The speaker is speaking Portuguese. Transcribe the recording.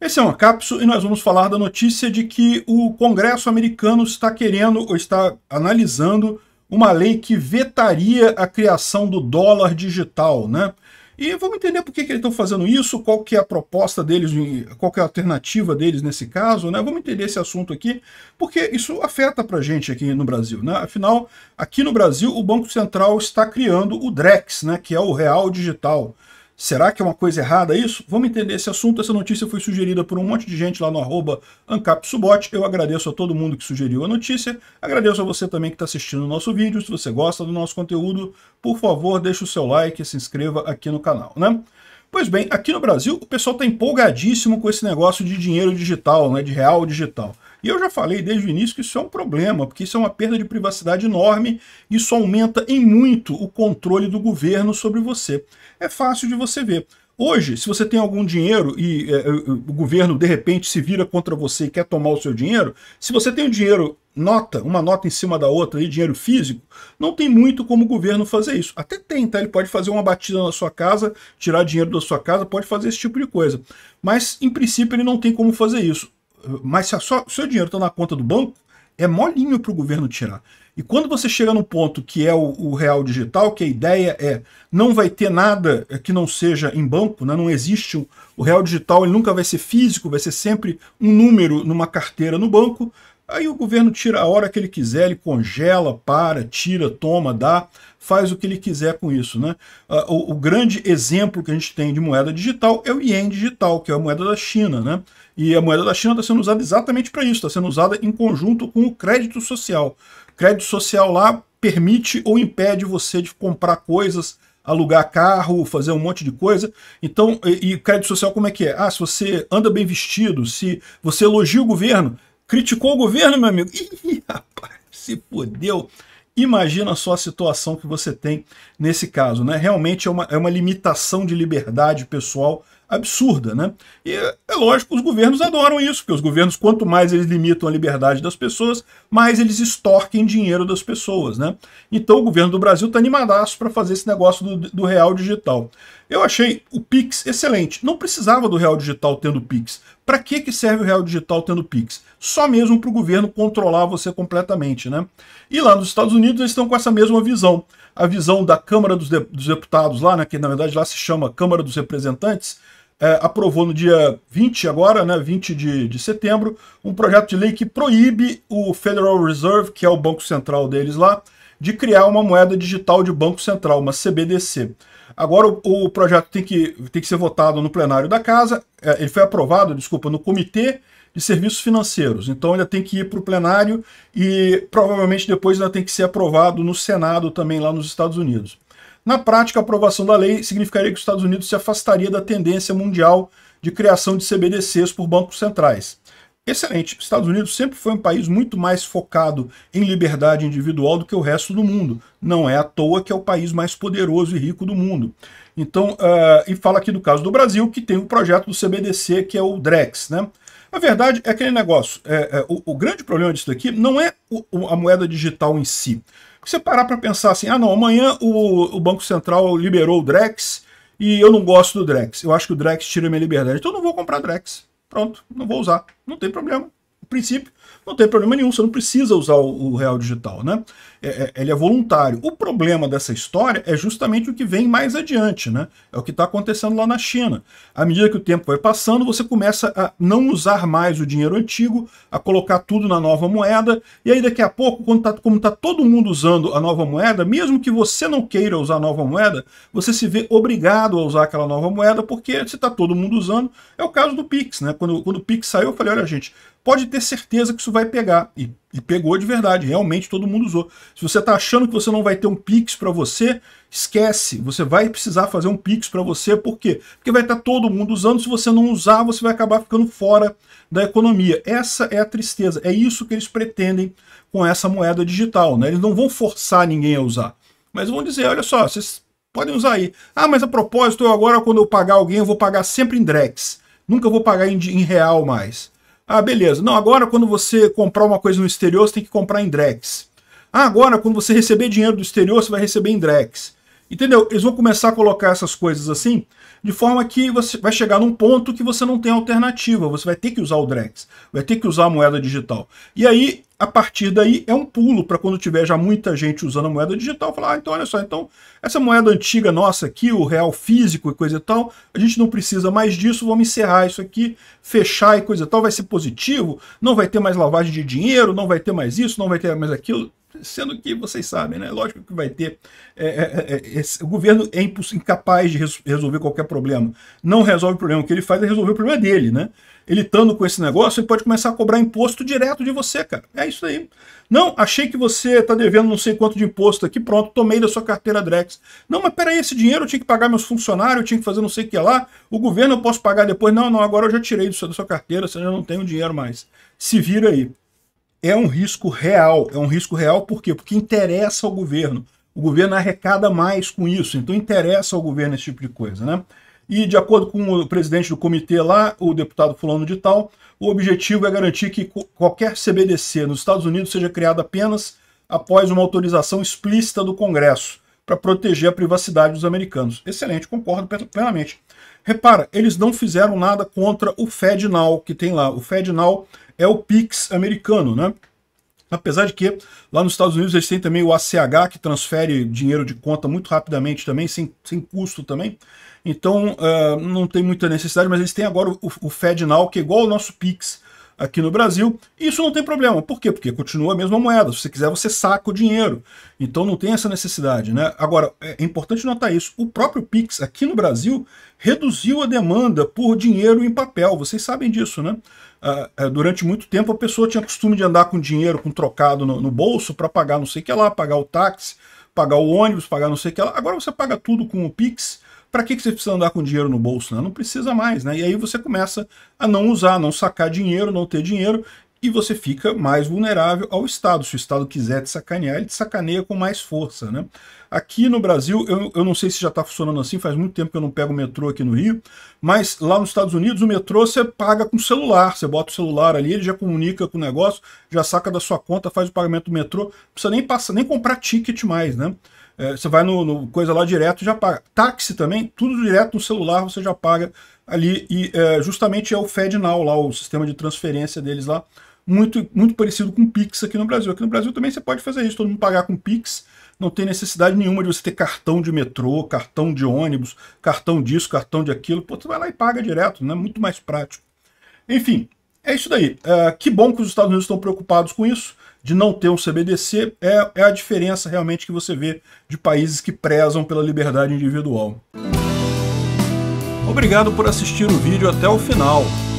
Esse é um Acapso e nós vamos falar da notícia de que o Congresso americano está querendo ou está analisando uma lei que vetaria a criação do dólar digital, né? E vamos entender por que, que eles estão fazendo isso, qual que é a proposta deles, qual que é a alternativa deles nesse caso, né? Vamos entender esse assunto aqui, porque isso afeta para gente aqui no Brasil, né? Afinal, aqui no Brasil, o Banco Central está criando o DREX, né? Que é o Real Digital. Será que é uma coisa errada isso? Vamos entender esse assunto. Essa notícia foi sugerida por um monte de gente lá no arroba AncapSubot. Eu agradeço a todo mundo que sugeriu a notícia. Agradeço a você também que está assistindo o nosso vídeo. Se você gosta do nosso conteúdo, por favor, deixe o seu like e se inscreva aqui no canal, né? Pois bem, aqui no Brasil o pessoal está empolgadíssimo com esse negócio de dinheiro digital, né, de real digital. E eu já falei desde o início que isso é um problema, porque isso é uma perda de privacidade enorme, isso aumenta em muito o controle do governo sobre você. É fácil de você ver. Hoje, se você tem algum dinheiro e é, é o governo de repente se vira contra você e quer tomar o seu dinheiro, se você tem o dinheiro nota, uma nota em cima da outra, e dinheiro físico, não tem muito como o governo fazer isso. Até tem, tá? Ele pode fazer uma batida na sua casa, tirar dinheiro da sua casa, pode fazer esse tipo de coisa. Mas, em princípio, ele não tem como fazer isso. Mas se o seu dinheiro está na conta do banco, é molinho para o governo tirar. E quando você chega no ponto que é o, o, real digital, que a ideia é não vai ter nada que não seja em banco, né? não existe o real digital, ele nunca vai ser físico, vai ser sempre um número numa carteira no banco. Aí o governo tira a hora que ele quiser, ele congela, para, tira, toma, dá, faz o que ele quiser com isso. Né? Ah, o, o, grande exemplo que a gente tem de moeda digital é o ien digital, que é a moeda da China. Né? E a moeda da China está sendo usada exatamente para isso, está sendo usada em conjunto com o crédito social. O crédito social lá permite ou impede você de comprar coisas, alugar carro, fazer um monte de coisa. Então, e, e crédito social como é que é? Ah, se você anda bem vestido, se você elogia o governo, Criticou o governo, meu amigo? Ih, rapaz, se fodeu. Imagina só a situação que você tem nesse caso, né? Realmente é uma, é uma limitação de liberdade pessoal absurda, né? E é lógico, os governos adoram isso, porque os governos, quanto mais eles limitam a liberdade das pessoas, mais eles extorquem dinheiro das pessoas, né? Então o governo do Brasil tá animadaço para fazer esse negócio do, do, real digital. Eu achei o Pix excelente. Não precisava do real digital tendo o Pix. Para que, que serve o real digital tendo Pix? Só mesmo para o governo controlar você completamente, né? E lá nos Estados Unidos eles estão com essa mesma visão. A visão da Câmara dos, de dos Deputados lá, né, que na verdade lá se chama Câmara dos Representantes, é, aprovou no dia 20 agora, né, 20 de, de setembro, um projeto de lei que proíbe o Federal Reserve, que é o Banco Central deles lá, de criar uma moeda digital de Banco Central, uma CBDC. Agora o, o projeto tem que, tem que ser votado no plenário da Casa, é, ele foi aprovado, desculpa, no Comitê de Serviços Financeiros. Então ainda tem que ir para o plenário e provavelmente depois ainda tem que ser aprovado no Senado também lá nos Estados Unidos. Na prática, a aprovação da lei significaria que os Estados Unidos se afastaria da tendência mundial de criação de CBDCs por bancos centrais excelente. Estados Unidos sempre foi um país muito mais focado em liberdade individual do que o resto do mundo. Não é à toa que é o país mais poderoso e rico do mundo. Então, uh, e fala aqui do caso do Brasil, que tem o um projeto do CBDC, que é o DREX, né? A verdade é aquele negócio, é, é, o, o, grande problema disso aqui, não é o, a moeda digital em si. Você parar para pensar assim, ah não, amanhã o, o Banco Central liberou o DREX e eu não gosto do DREX, eu acho que o DREX tira minha liberdade, então eu não vou comprar DREX. Pronto, não vou usar. Não tem problema. No princípio, não tem problema nenhum. Você não precisa usar o, o real digital, né? É, é, ele é voluntário. O problema dessa história é justamente o que vem mais adiante, né? É o que está acontecendo lá na China. À medida que o tempo vai passando, você começa a não usar mais o dinheiro antigo, a colocar tudo na nova moeda, e aí daqui a pouco, quando tá, como está todo mundo usando a nova moeda, mesmo que você não queira usar a nova moeda, você se vê obrigado a usar aquela nova moeda, porque se está todo mundo usando, é o caso do Pix, né? Quando, quando o Pix saiu, eu falei, olha gente, pode ter certeza que isso vai pegar. E e pegou de verdade, realmente todo mundo usou. Se você está achando que você não vai ter um Pix para você, esquece. Você vai precisar fazer um Pix para você, por quê? Porque vai estar tá todo mundo usando. Se você não usar, você vai acabar ficando fora da economia. Essa é a tristeza. É isso que eles pretendem com essa moeda digital. Né? Eles não vão forçar ninguém a usar, mas vão dizer: olha só, vocês podem usar aí. Ah, mas a propósito, eu agora, quando eu pagar alguém, eu vou pagar sempre em Drex. Nunca vou pagar em, em real mais. Ah, beleza. Não, agora quando você comprar uma coisa no exterior, você tem que comprar em Drex. Ah, agora quando você receber dinheiro do exterior, você vai receber em Drex. Entendeu? Eles vão começar a colocar essas coisas assim de forma que você vai chegar num ponto que você não tem alternativa, você vai ter que usar o Drex, vai ter que usar a moeda digital. E aí, a partir daí, é um pulo para quando tiver já muita gente usando a moeda digital, falar, ah, então olha só, então essa moeda antiga nossa aqui, o real físico e coisa e tal, a gente não precisa mais disso, vamos encerrar isso aqui, fechar e coisa e tal, vai ser positivo, não vai ter mais lavagem de dinheiro, não vai ter mais isso, não vai ter mais aquilo, Sendo que vocês sabem, né? Lógico que vai ter. É, é, é, é esse, o governo é incapaz de res, resolver qualquer problema. Não resolve o problema. O que ele faz é resolver o problema dele, né? Ele estando com esse negócio, ele pode começar a cobrar imposto direto de você, cara. É isso aí. Não, achei que você está devendo não sei quanto de imposto aqui, pronto, tomei da sua carteira Drex. Não, mas peraí, esse dinheiro eu tinha que pagar meus funcionários, eu tinha que fazer não sei o que lá, o governo eu posso pagar depois. Não, não, agora eu já tirei da sua carteira, você já não tem o dinheiro mais. Se vira aí é um risco real. É um risco real por quê? Porque interessa ao governo. O governo arrecada mais com isso, então interessa ao governo esse tipo de coisa, né? E de acordo com o presidente do comitê lá, o deputado fulano de tal, o objetivo é garantir que qualquer CBDC nos Estados Unidos seja criada apenas após uma autorização explícita do Congresso para proteger a privacidade dos americanos. Excelente, concordo plenamente. Repara, eles não fizeram nada contra o FedNow que tem lá. O FedNow é o PIX americano, né? Apesar de que lá nos Estados Unidos eles têm também o ACH, que transfere dinheiro de conta muito rapidamente também, sem, sem custo também. Então uh, não tem muita necessidade, mas eles têm agora o, o FedNow, que é igual ao nosso PIX, aqui no Brasil. Isso não tem problema. Por quê? Porque continua a mesma moeda. Se você quiser, você saca o dinheiro. Então não tem essa necessidade. Né? Agora, é importante notar isso. O próprio Pix aqui no Brasil reduziu a demanda por dinheiro em papel. Vocês sabem disso, né? Ah, é, durante muito tempo a pessoa tinha costume de andar com dinheiro, com trocado no, no bolso para pagar não sei o que lá, pagar o táxi, pagar o ônibus, pagar não sei o que lá. Agora você paga tudo com o Pix para que, que você precisa andar com dinheiro no bolso? Né? Não precisa mais, né? E aí você começa a não usar, não sacar dinheiro, não ter dinheiro, e você fica mais vulnerável ao Estado. Se o Estado quiser te sacanear, ele te sacaneia com mais força. Né? Aqui no Brasil, eu, eu não sei se já está funcionando assim, faz muito tempo que eu não pego o metrô aqui no Rio, mas lá nos Estados Unidos o metrô você paga com celular, você bota o celular ali, ele já comunica com o negócio, já saca da sua conta, faz o pagamento do metrô, não precisa nem, passar, nem comprar ticket mais, né? É, você vai no, no, coisa lá direto já paga. Táxi também, tudo direto no celular você já paga ali. E é, justamente é o FedNow lá, o sistema de transferência deles lá, muito, muito parecido com o Pix aqui no Brasil. Aqui no Brasil também você pode fazer isso, todo mundo pagar com Pix, não tem necessidade nenhuma de você ter cartão de metrô, cartão de ônibus, cartão disso, cartão de aquilo. Pô, você vai lá e paga direto, né? Muito mais prático. Enfim, é isso daí. Uh, que bom que os Estados Unidos estão preocupados com isso, de não ter um CBDC. É, é a diferença realmente que você vê de países que prezam pela liberdade individual. Obrigado por assistir o vídeo até o final.